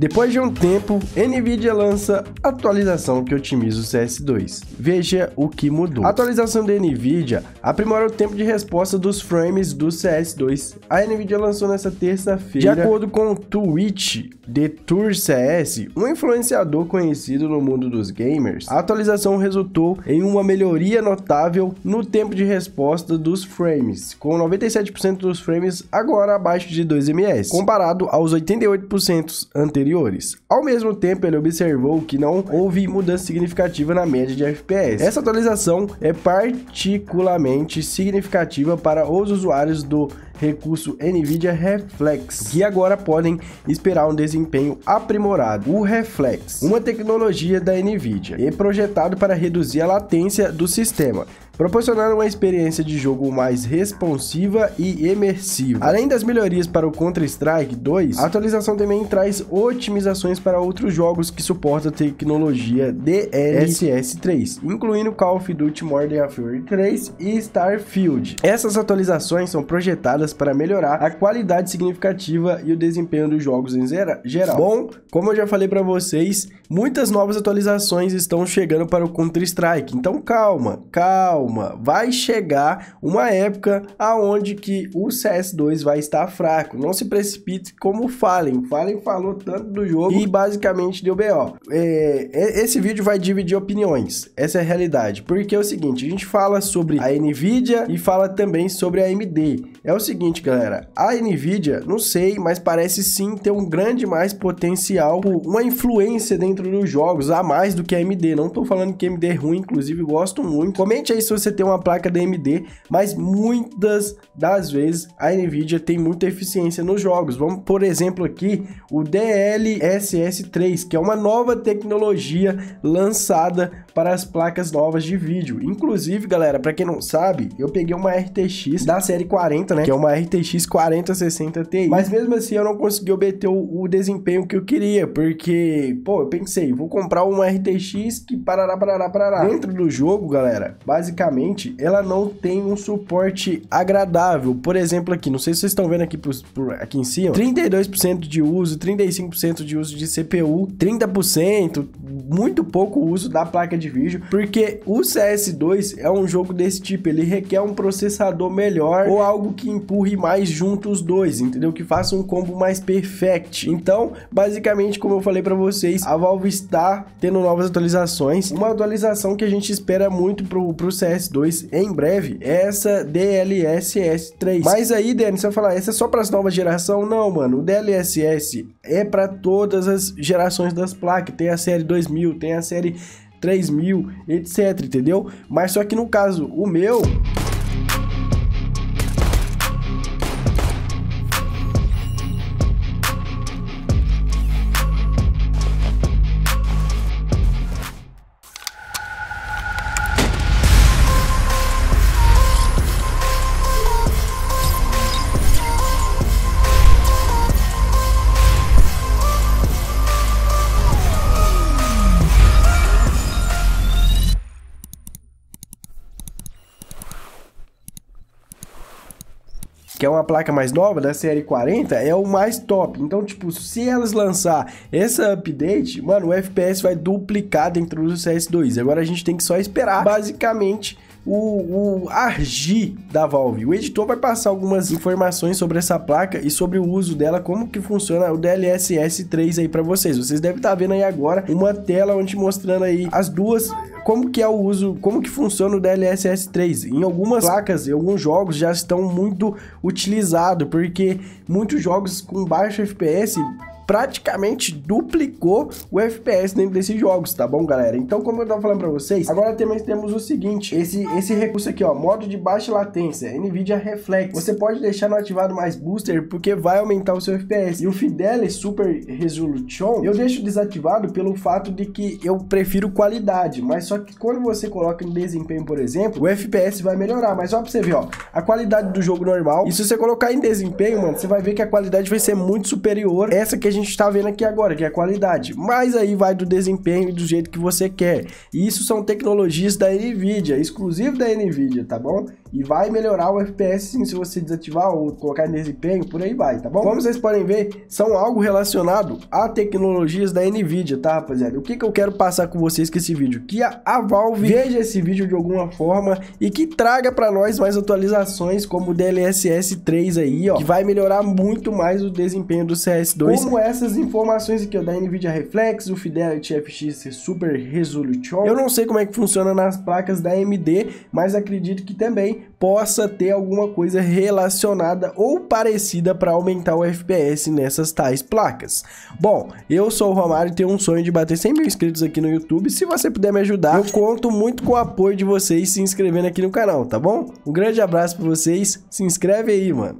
Depois de um tempo, Nvidia lança atualização que otimiza o CS2. Veja o que mudou. A atualização da Nvidia aprimora o tempo de resposta dos frames do CS2. A Nvidia lançou nesta terça-feira, de acordo com o tweet de TourCS, um influenciador conhecido no mundo dos gamers. A atualização resultou em uma melhoria notável no tempo de resposta dos frames, com 97% dos frames agora abaixo de 2 ms, comparado aos 88% anteriores anteriores. Ao mesmo tempo, ele observou que não houve mudança significativa na média de FPS. Essa atualização é particularmente significativa para os usuários do recurso NVIDIA Reflex, que agora podem esperar um desempenho aprimorado. O Reflex, uma tecnologia da NVIDIA, é projetado para reduzir a latência do sistema, proporcionar uma experiência de jogo mais responsiva e imersiva. Além das melhorias para o Counter-Strike 2, a atualização também traz otimizações para outros jogos que suportam a tecnologia DLSS3, incluindo Call of Duty Modern Warfare 3 e Starfield. Essas atualizações são projetadas para melhorar a qualidade significativa e o desempenho dos jogos em geral. Bom, como eu já falei para vocês, muitas novas atualizações estão chegando para o Counter-Strike. Então calma, calma, vai chegar uma época aonde que o CS2 vai estar fraco. Não se precipite como falem. Fallen falou tanto do jogo e basicamente deu BO. É, é, esse vídeo vai dividir opiniões. Essa é a realidade. Porque é o seguinte, a gente fala sobre a Nvidia e fala também sobre a AMD. É o seguinte, seguinte, galera. A Nvidia, não sei, mas parece sim ter um grande mais potencial, tipo, uma influência dentro dos jogos, a mais do que a AMD. Não tô falando que AMD é ruim, inclusive gosto muito. Comente aí se você tem uma placa da AMD, mas muitas das vezes a Nvidia tem muita eficiência nos jogos. Vamos, por exemplo, aqui o DLSS3, que é uma nova tecnologia lançada para as placas novas de vídeo. Inclusive, galera, para quem não sabe, eu peguei uma RTX da série 40, né, que é uma uma RTX 4060 Ti. Mas mesmo assim eu não consegui obter o, o desempenho que eu queria, porque, pô, eu pensei, vou comprar uma RTX que parará, parará, parará. Dentro do jogo, galera, basicamente, ela não tem um suporte agradável. Por exemplo, aqui, não sei se vocês estão vendo aqui, por, por aqui em cima, 32% de uso, 35% de uso de CPU, 30%, muito pouco uso da placa de vídeo, porque o CS2 é um jogo desse tipo, ele requer um processador melhor ou algo que empurre mais junto os dois, entendeu? Que faça um combo mais perfect. Então, basicamente, como eu falei para vocês, a Valve está tendo novas atualizações. Uma atualização que a gente espera muito pro, pro CS2 em breve é essa DLSS 3. Mas aí, Dani, você vai falar, essa é só para as novas geração? Não, mano. O DLSS é para todas as gerações das placas. Tem a série 2000 mil, tem a série 3000, etc, entendeu? Mas só que no caso, o meu que é uma placa mais nova da série 40, é o mais top. Então, tipo, se elas lançar essa update, mano, o FPS vai duplicar dentro do CS2. Agora a gente tem que só esperar, basicamente o, o Argi da Valve. O editor vai passar algumas informações sobre essa placa e sobre o uso dela, como que funciona o DLSS 3 aí para vocês. Vocês devem estar tá vendo aí agora uma tela onde mostrando aí as duas como que é o uso, como que funciona o DLSS 3. Em algumas placas, e alguns jogos já estão muito utilizado, porque muitos jogos com baixo FPS praticamente duplicou o FPS dentro desses jogos, tá bom, galera? Então, como eu tava falando pra vocês, agora também temos o seguinte, esse, esse recurso aqui, ó, modo de baixa latência, NVIDIA Reflex. Você pode deixar no ativado mais booster, porque vai aumentar o seu FPS. E o Fidelity é Super Resolution, eu deixo desativado pelo fato de que eu prefiro qualidade, mas só que quando você coloca em desempenho, por exemplo, o FPS vai melhorar, mas só pra você ver, ó, a qualidade do jogo normal, e se você colocar em desempenho, mano, você vai ver que a qualidade vai ser muito superior, essa que a gente gente está vendo aqui agora, que é a qualidade. Mas aí vai do desempenho e do jeito que você quer. E isso são tecnologias da NVIDIA, exclusivo da NVIDIA, tá bom? E vai melhorar o FPS sim, se você desativar ou colocar em desempenho, por aí vai, tá bom? Como vocês podem ver, são algo relacionado a tecnologias da NVIDIA, tá, rapaziada? O que, que eu quero passar com vocês com esse vídeo? Que a, a Valve veja esse vídeo de alguma forma e que traga para nós mais atualizações como o DLSS 3 aí, ó, que vai melhorar muito mais o desempenho do CS2. Como essas informações aqui, ó, da NVIDIA Reflex, o Fidelity FX é Super Resolution. Eu não sei como é que funciona nas placas da AMD, mas acredito que também possa ter alguma coisa relacionada ou parecida para aumentar o FPS nessas tais placas. Bom, eu sou o Romário e tenho um sonho de bater 100 mil inscritos aqui no YouTube. Se você puder me ajudar, eu conto muito com o apoio de vocês se inscrevendo aqui no canal, tá bom? Um grande abraço para vocês, se inscreve aí, mano.